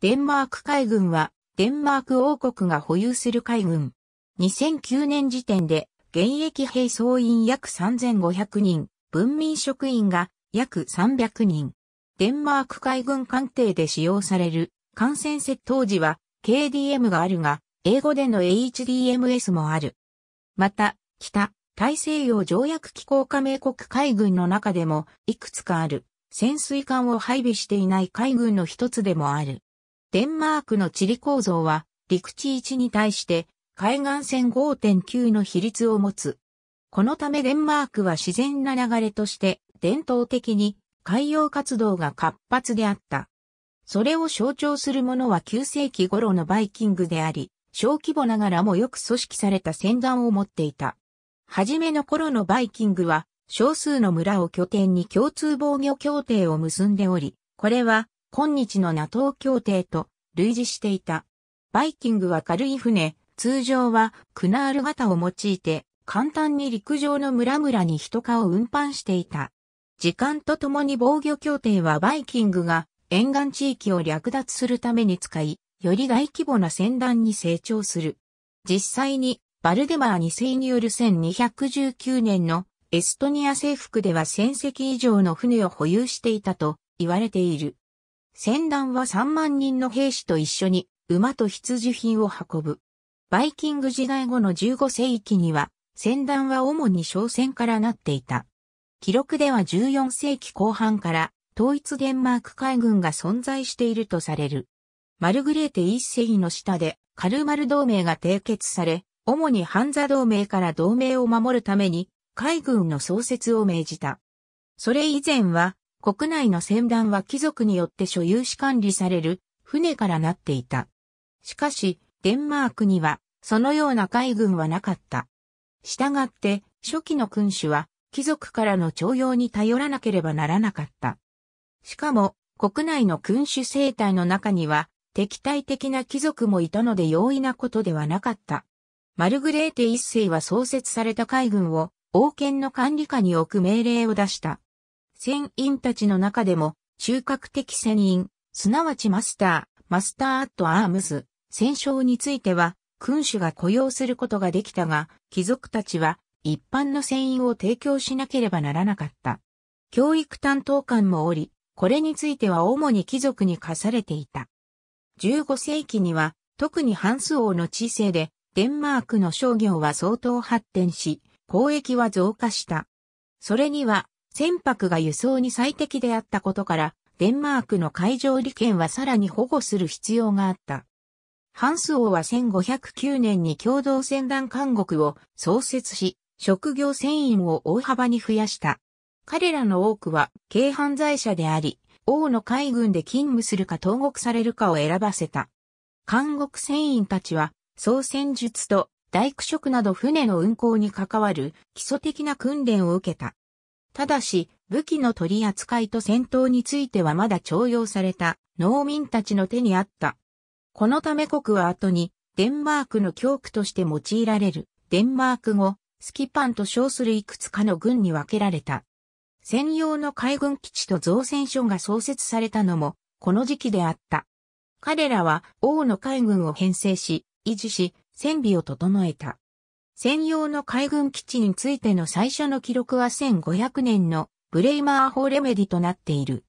デンマーク海軍は、デンマーク王国が保有する海軍。2009年時点で、現役兵総員約3500人、文民職員が約300人。デンマーク海軍艦艇で使用される、艦船設当時は、KDM があるが、英語での HDMS もある。また、北、大西洋条約機構加盟国海軍の中でも、いくつかある、潜水艦を配備していない海軍の一つでもある。デンマークの地理構造は、陸地1に対して、海岸線5.9の比率を持つ。このためデンマークは自然な流れとして、伝統的に海洋活動が活発であった。それを象徴するものは9世紀頃のバイキングであり、小規模ながらもよく組織された船団を持っていた。はじめの頃のバイキングは、少数の村を拠点に共通防御協定を結んでおり、これは今日の NATO 協定と類似していた。バイキングは軽い船、通常はクナール型を用いて簡単に陸上の村々に人化を運搬していた。時間とともに防御協定はバイキングが沿岸地域を略奪するために使い、より大規模な船団に成長する。実際にバルデマー2世による1219年のエストニア征服では1000隻以上の船を保有していたと言われている。戦団は3万人の兵士と一緒に馬と羊品を運ぶ。バイキング時代後の15世紀には、戦団は主に商船からなっていた。記録では14世紀後半から統一デンマーク海軍が存在しているとされる。マルグレーテ一世の下でカルマル同盟が締結され、主にハンザ同盟から同盟を守るために海軍の創設を命じた。それ以前は国内の船団は貴族によって所有し管理される船からなっていた。しかし、デンマークには、そのような海軍はなかった。したがって、初期の君主は、貴族からの徴用に頼らなければならなかった。しかも、国内の君主生態の中には、敵対的な貴族もいたので容易なことではなかった。マルグレーテ一世は創設された海軍を王権の管理下に置く命令を出した。船員たちの中でも、中核的船員、すなわちマスター、マスターアットアームズ、戦勝については、君主が雇用することができたが、貴族たちは一般の船員を提供しなければならなかった。教育担当官もおり、これについては主に貴族に課されていた。15世紀には、特にハンス王の知性で、デンマークの商業は相当発展し、交易は増加した。それには、船舶が輸送に最適であったことから、デンマークの海上利権はさらに保護する必要があった。ハンス王は1509年に共同船団監獄を創設し、職業船員を大幅に増やした。彼らの多くは軽犯罪者であり、王の海軍で勤務するか投獄されるかを選ばせた。監獄船員たちは、操船術と大工職など船の運航に関わる基礎的な訓練を受けた。ただし、武器の取り扱いと戦闘についてはまだ徴用された農民たちの手にあった。このため国は後に、デンマークの教区として用いられる、デンマーク語、スキパンと称するいくつかの軍に分けられた。専用の海軍基地と造船所が創設されたのも、この時期であった。彼らは、王の海軍を編成し、維持し、戦備を整えた。専用の海軍基地についての最初の記録は1500年のブレイマーホーレメディとなっている。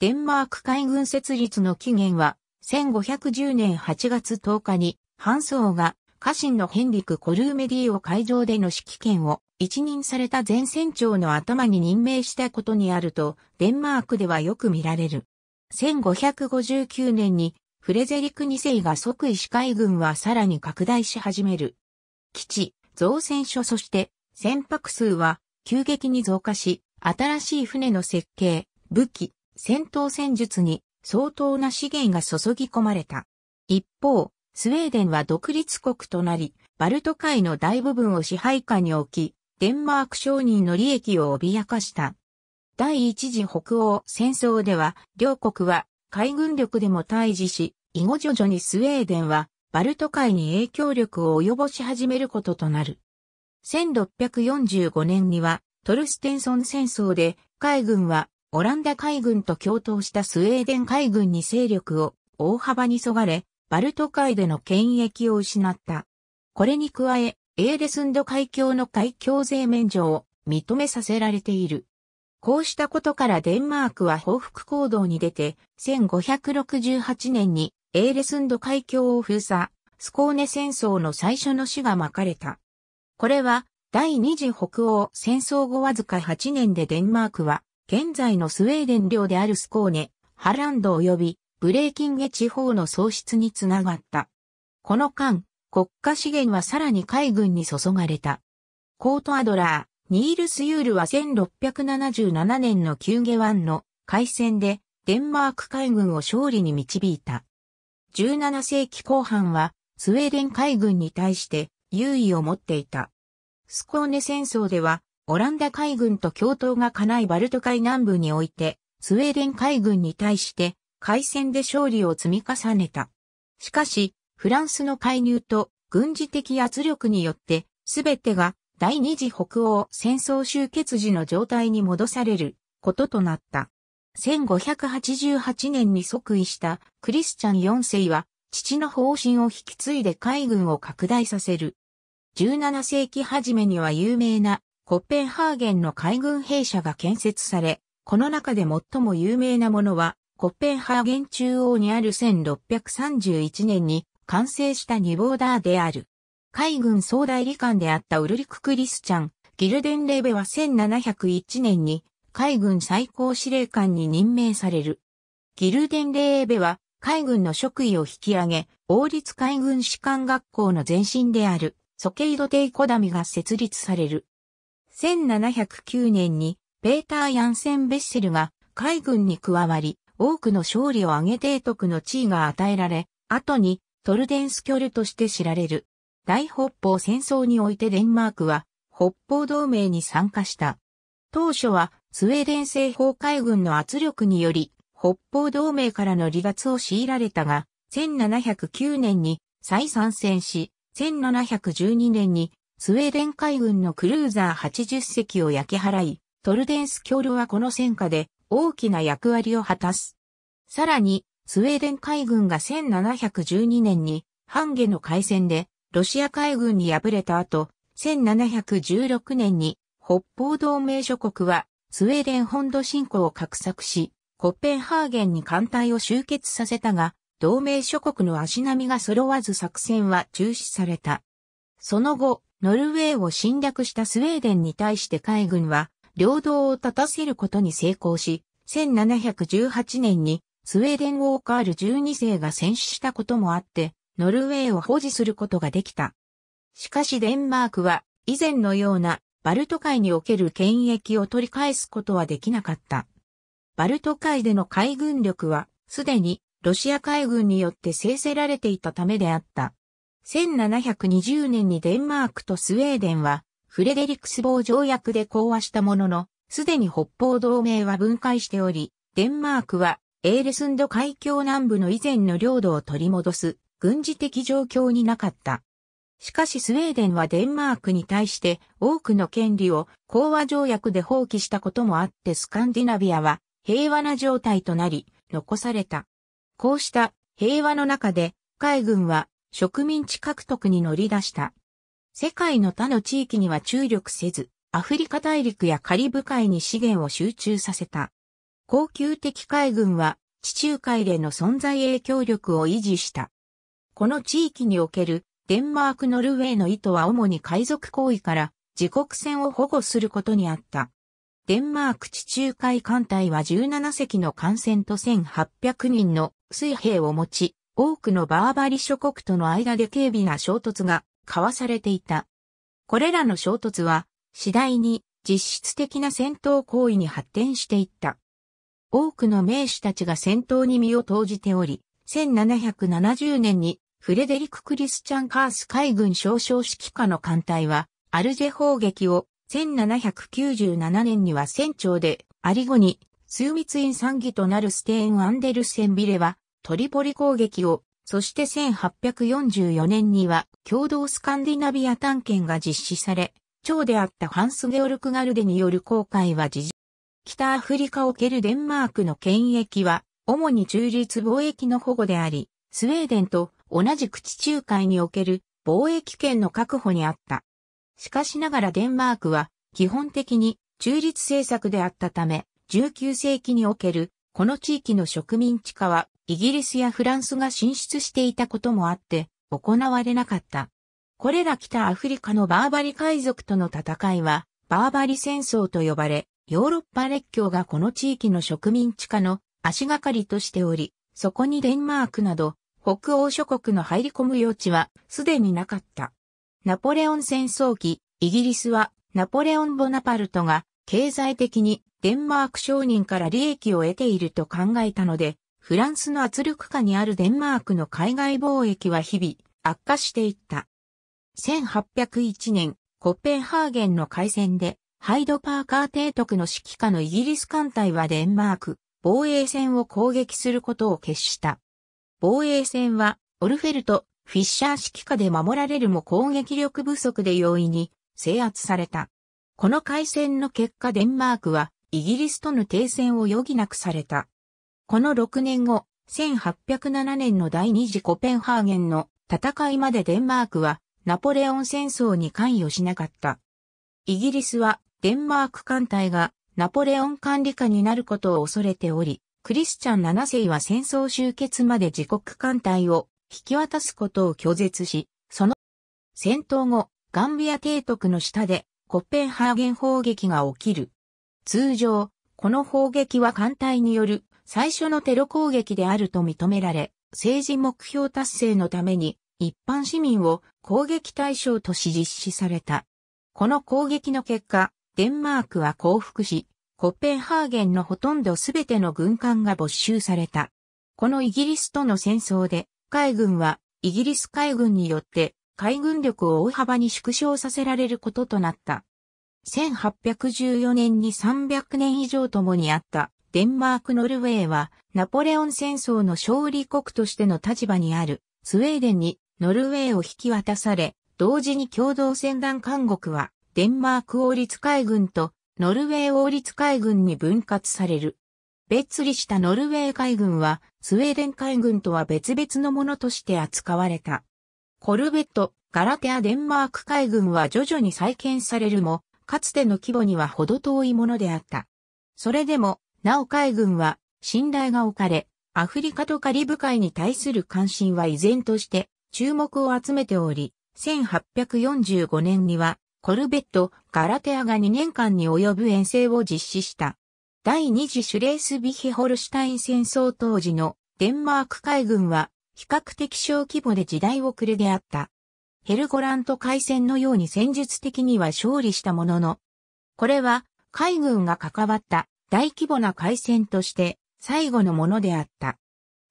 デンマーク海軍設立の起源は、1510年8月10日に、ハンが家臣のヘンリク・コルーメディを会場での指揮権を一任された前船長の頭に任命したことにあると、デンマークではよく見られる。1559年にフレゼリク2世が即位し海軍はさらに拡大し始める。基地、造船所そして船舶数は急激に増加し、新しい船の設計、武器、戦闘戦術に相当な資源が注ぎ込まれた。一方、スウェーデンは独立国となり、バルト海の大部分を支配下に置き、デンマーク商人の利益を脅かした。第一次北欧戦争では、両国は海軍力でも退治し、以後徐々にスウェーデンはバルト海に影響力を及ぼし始めることとなる。1645年にはトルステンソン戦争で海軍はオランダ海軍と共闘したスウェーデン海軍に勢力を大幅にそがれ、バルト海での権益を失った。これに加え、エーデスンド海峡の海峡税免除を認めさせられている。こうしたことからデンマークは報復行動に出て、1568年にエーレスンド海峡を封鎖、スコーネ戦争の最初の死がまかれた。これは、第二次北欧戦争後わずか8年でデンマークは、現在のスウェーデン領であるスコーネ、ハランド及びブレーキンゲ地方の喪失につながった。この間、国家資源はさらに海軍に注がれた。コートアドラー、ニールス・ユールは1677年のキューゲ湾の海戦でデンマーク海軍を勝利に導いた。17世紀後半はスウェーデン海軍に対して優位を持っていた。スコーネ戦争ではオランダ海軍と共闘が叶いバルト海南部においてスウェーデン海軍に対して海戦で勝利を積み重ねた。しかし、フランスの介入と軍事的圧力によって全てが第二次北欧戦争終結時の状態に戻されることとなった。1588年に即位したクリスチャン4世は、父の方針を引き継いで海軍を拡大させる。17世紀初めには有名なコッペンハーゲンの海軍兵舎が建設され、この中で最も有名なものは、コッペンハーゲン中央にある1631年に完成したニボーダーである。海軍総代理官であったウルリク・クリスチャン、ギルデン・レーベは1701年に海軍最高司令官に任命される。ギルデン・レーベは海軍の職位を引き上げ、王立海軍士官学校の前身である、ソケイド・テイ・コダミが設立される。1709年に、ペーター・ヤンセン・ベッセルが海軍に加わり、多くの勝利を挙げ提督の地位が与えられ、後にトルデンスキョルとして知られる。大北方戦争においてデンマークは北方同盟に参加した。当初はスウェーデン西方海軍の圧力により、北方同盟からの離脱を強いられたが、1709年に再参戦し、1712年にスウェーデン海軍のクルーザー80隻を焼き払い、トルデンス教領はこの戦果で大きな役割を果たす。さらに、スウェーデン海軍が1712年にハンゲの海戦でロシア海軍に敗れた後、1716年に北方同盟諸国はスウェーデン本土侵攻を画策し、コッペンハーゲンに艦隊を集結させたが、同盟諸国の足並みが揃わず作戦は中止された。その後、ノルウェーを侵略したスウェーデンに対して海軍は、領土を立たせることに成功し、1718年にスウェーデン・ウォーカール12世が戦死したこともあって、ノルウェーを保持することができた。しかしデンマークは、以前のようなバルト海における権益を取り返すことはできなかった。バルト海での海軍力は、すでにロシア海軍によって制せられていたためであった。1720年にデンマークとスウェーデンは、フレデリクス防条約で講和したものの、すでに北方同盟は分解しており、デンマークはエーレスンド海峡南部の以前の領土を取り戻す軍事的状況になかった。しかしスウェーデンはデンマークに対して多くの権利を講和条約で放棄したこともあってスカンディナビアは平和な状態となり残された。こうした平和の中で海軍は植民地獲得に乗り出した。世界の他の地域には注力せず、アフリカ大陸やカリブ海に資源を集中させた。恒久的海軍は地中海での存在影響力を維持した。この地域におけるデンマーク・ノルウェーの意図は主に海賊行為から自国船を保護することにあった。デンマーク地中海艦隊は17隻の艦船と1800人の水兵を持ち、多くのバーバリ諸国との間で軽微な衝突が交わされていた。これらの衝突は次第に実質的な戦闘行為に発展していった。多くの名士たちが戦闘に身を投じており、1770年にフレデリク・クリスチャン・カース海軍少将指揮下の艦隊は、アルジェ砲撃を1797年には船長で、アリゴに、枢密院参議となるステーン・アンデルセンビレは、トリポリ攻撃を、そして1844年には、共同スカンディナビア探検が実施され、長であったハンス・ゲオルクガルデによる航海は事実。北アフリカを蹴るデンマークの権益は、主に中立貿易の保護であり、スウェーデンと同じく地中海における貿易権の確保にあった。しかしながらデンマークは基本的に中立政策であったため、19世紀におけるこの地域の植民地化はイギリスやフランスが進出していたこともあって行われなかった。これら北アフリカのバーバリ海賊との戦いはバーバリ戦争と呼ばれ、ヨーロッパ列強がこの地域の植民地化の足がかりとしており、そこにデンマークなど北欧諸国の入り込む余地はすでになかった。ナポレオン戦争期、イギリスはナポレオン・ボナパルトが経済的にデンマーク商人から利益を得ていると考えたので、フランスの圧力下にあるデンマークの海外貿易は日々悪化していった。1801年、コッペンハーゲンの海戦で、ハイドパーカー提督の指揮下のイギリス艦隊はデンマーク、防衛戦を攻撃することを決した。防衛戦は、オルフェルト、フィッシャー指揮下で守られるも攻撃力不足で容易に制圧された。この海戦の結果デンマークは、イギリスとの停戦を余儀なくされた。この6年後、1807年の第二次コペンハーゲンの戦いまでデンマークはナポレオン戦争に関与しなかった。イギリスはデンマーク艦隊がナポレオン管理下になることを恐れており、クリスチャン7世は戦争終結まで自国艦隊を引き渡すことを拒絶し、その戦闘後、ガンビア提督の下でコッペンハーゲン砲撃が起きる。通常、この砲撃は艦隊による最初のテロ攻撃であると認められ、政治目標達成のために一般市民を攻撃対象とし実施された。この攻撃の結果、デンマークは降伏し、コッペンハーゲンのほとんどすべての軍艦が没収された。このイギリスとの戦争で、海軍はイギリス海軍によって海軍力を大幅に縮小させられることとなった。1814年に300年以上ともにあったデンマーク・ノルウェーはナポレオン戦争の勝利国としての立場にあるスウェーデンにノルウェーを引き渡され、同時に共同戦団韓国はデンマーク王立海軍とノルウェー王立海軍に分割される。別離したノルウェー海軍は、スウェーデン海軍とは別々のものとして扱われた。コルベット、ガラテアデンマーク海軍は徐々に再建されるも、かつての規模にはほど遠いものであった。それでも、なお海軍は、信頼が置かれ、アフリカとカリブ海に対する関心は依然として注目を集めており、1845年にはコルベット、ガラテアが2年間に及ぶ遠征を実施した。第二次シュレースビヒホルシュタイン戦争当時のデンマーク海軍は比較的小規模で時代遅れであった。ヘルゴラント海戦のように戦術的には勝利したものの、これは海軍が関わった大規模な海戦として最後のものであった。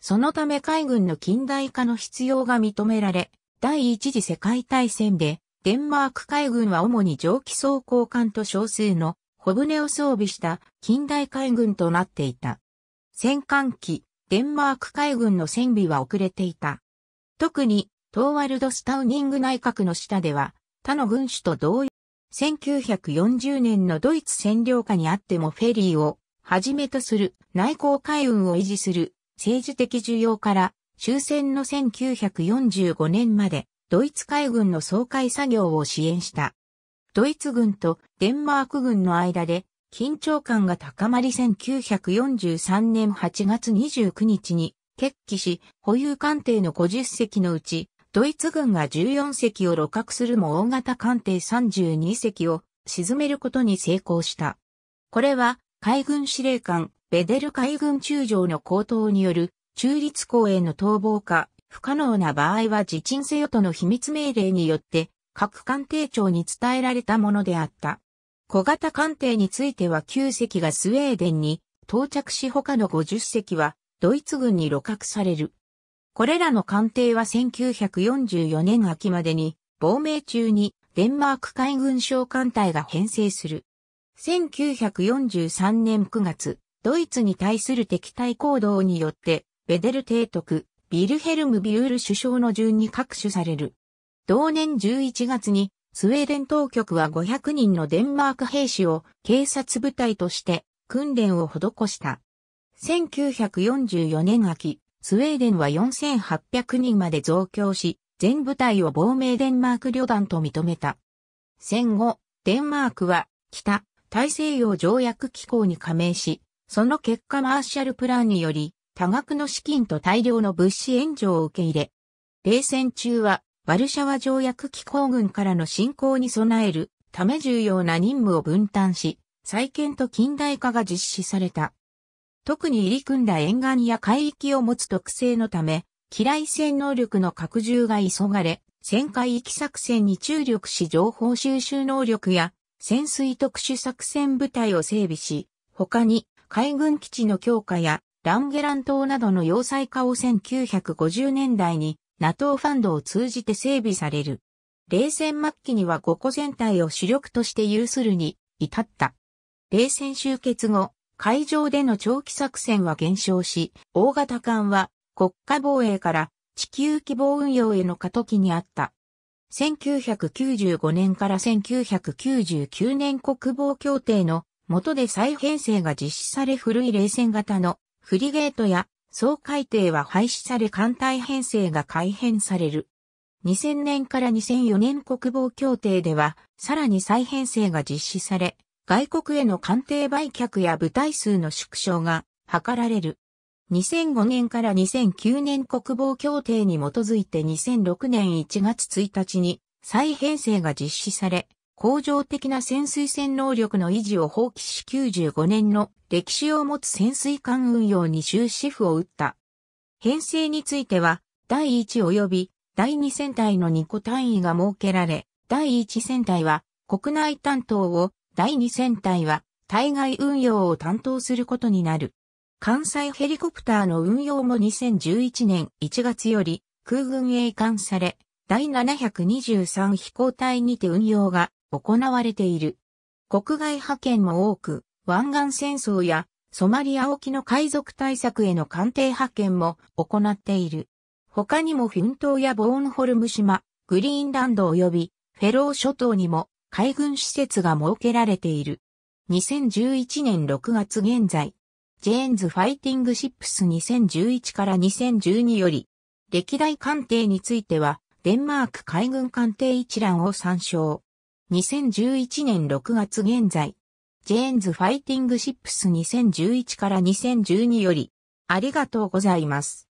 そのため海軍の近代化の必要が認められ、第一次世界大戦でデンマーク海軍は主に蒸気装甲艦と少数の小舟を装備した近代海軍となっていた。戦艦機、デンマーク海軍の戦備は遅れていた。特に、トーワルド・スタウニング内閣の下では、他の軍種と同様、1940年のドイツ占領下にあってもフェリーをはじめとする内航海運を維持する政治的需要から終戦の1945年までドイツ海軍の総会作業を支援した。ドイツ軍とデンマーク軍の間で緊張感が高まり1943年8月29日に決起し、保有艦艇の50隻のうち、ドイツ軍が14隻を露獲するも大型艦艇32隻を沈めることに成功した。これは海軍司令官ベデル海軍中将の高騰による中立港への逃亡か不可能な場合は自陳せよとの秘密命令によって、各官邸長に伝えられたものであった。小型艦艇については9隻がスウェーデンに到着し他の50隻はドイツ軍に露獲される。これらの艦艇は1944年秋までに亡命中にデンマーク海軍省艦隊が編成する。1943年9月、ドイツに対する敵対行動によって、ベデル提督、ビルヘルム・ビュール首相の順に各種される。同年11月に、スウェーデン当局は500人のデンマーク兵士を警察部隊として訓練を施した。1944年秋、スウェーデンは4800人まで増強し、全部隊を亡命デンマーク旅団と認めた。戦後、デンマークは北大西洋条約機構に加盟し、その結果マーシャルプランにより多額の資金と大量の物資援助を受け入れ、冷戦中はワルシャワ条約機構軍からの侵攻に備えるため重要な任務を分担し、再建と近代化が実施された。特に入り組んだ沿岸や海域を持つ特性のため、機雷戦能力の拡充が急がれ、戦海域作戦に注力し情報収集能力や潜水特殊作戦部隊を整備し、他に海軍基地の強化やランゲラン島などの要塞化を1950年代に NATO ファンドを通じて整備される。冷戦末期には5個全体を主力として有するに至った。冷戦終結後、海上での長期作戦は減少し、大型艦は国家防衛から地球規模運用への過渡期にあった。1995年から1999年国防協定の下で再編成が実施され古い冷戦型のフリゲートや総海艇は廃止され艦隊編成が改編される。2000年から2004年国防協定では、さらに再編成が実施され、外国への艦艇売却や部隊数の縮小が図られる。2005年から2009年国防協定に基づいて2006年1月1日に再編成が実施され、恒常的な潜水船能力の維持を放棄し95年の歴史を持つ潜水艦運用に終止符を打った。編成については、第1及び第2戦隊の2個単位が設けられ、第1戦隊は国内担当を、第2戦隊は対外運用を担当することになる。関西ヘリコプターの運用も2011年1月より空軍へ移管され、第723飛行隊にて運用が行われている。国外派遣も多く、湾岸戦争やソマリア沖の海賊対策への艦艇派遣も行っている。他にもフィン島やボーンホルム島、グリーンランド及びフェロー諸島にも海軍施設が設けられている。2011年6月現在、ジェーンズファイティングシップス2011から2012より、歴代艦艇については、デンマーク海軍艦艇一覧を参照。2011年6月現在、ジェーンズファイティングシップス2011から2012より、ありがとうございます。